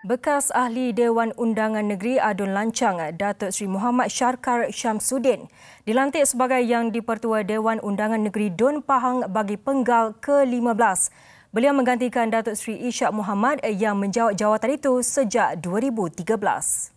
Bekas ahli Dewan Undangan Negeri Adun Lancang, Datuk Seri Muhammad Syarkar Syamsuddin, dilantik sebagai yang dipertua Dewan Undangan Negeri Dun Pahang bagi penggal ke-15. Beliau menggantikan Datuk Seri Ishak Muhammad yang menjawat jawatan itu sejak 2013.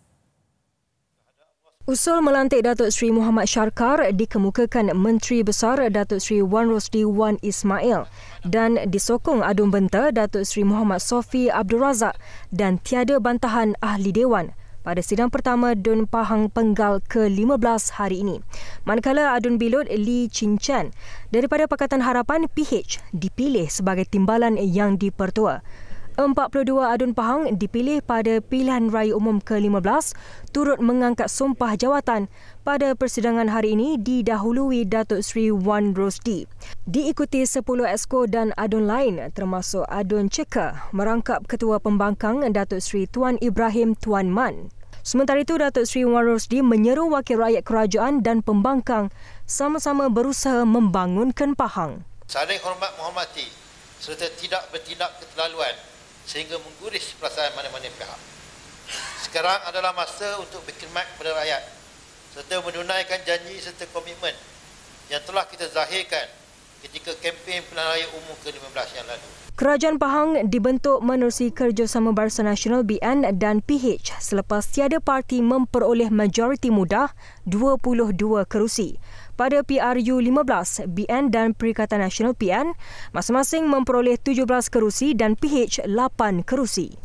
Usul melantik Datuk Seri Muhammad Sharkar dikemukakan Menteri Besar Datuk Seri Wan Rosdi Wan Ismail dan disokong adun benta Datuk Seri Muhammad Sofi Abdul Razak dan tiada bantahan ahli dewan pada sidang pertama Dun Pahang Penggal ke-15 hari ini. Manakala adun bilut Lee Chin Chan daripada Pakatan Harapan PH dipilih sebagai timbalan yang dipertua. 42 adun pahang dipilih pada pilihan raya umum ke-15 turut mengangkat sumpah jawatan pada persidangan hari ini didahului Datuk Sri Wan Rosdi. Diikuti 10 Esko dan adun lain termasuk adun ceka merangkap Ketua Pembangkang Datuk Sri Tuan Ibrahim Tuan Man. Sementara itu, Datuk Sri Wan Rosdi menyeru wakil rakyat kerajaan dan pembangkang sama-sama berusaha membangunkan pahang. Saling hormat menghormati serta tidak bertindak ketelaluan sehingga mengguris perasaan mana-mana pihak. Sekarang adalah masa untuk berkhidmat kepada rakyat serta menunaikan janji serta komitmen yang telah kita zahirkan ketika kempen pilihan raya umum ke-15 yang lalu. Kerajaan Pahang dibentuk menerusi kerjasama Barisan Nasional BN dan PH selepas tiada parti memperoleh majoriti mudah 22 kerusi. Pada PRU 15, BN dan Perikatan Nasional PN masing-masing memperoleh 17 kerusi dan PH 8 kerusi.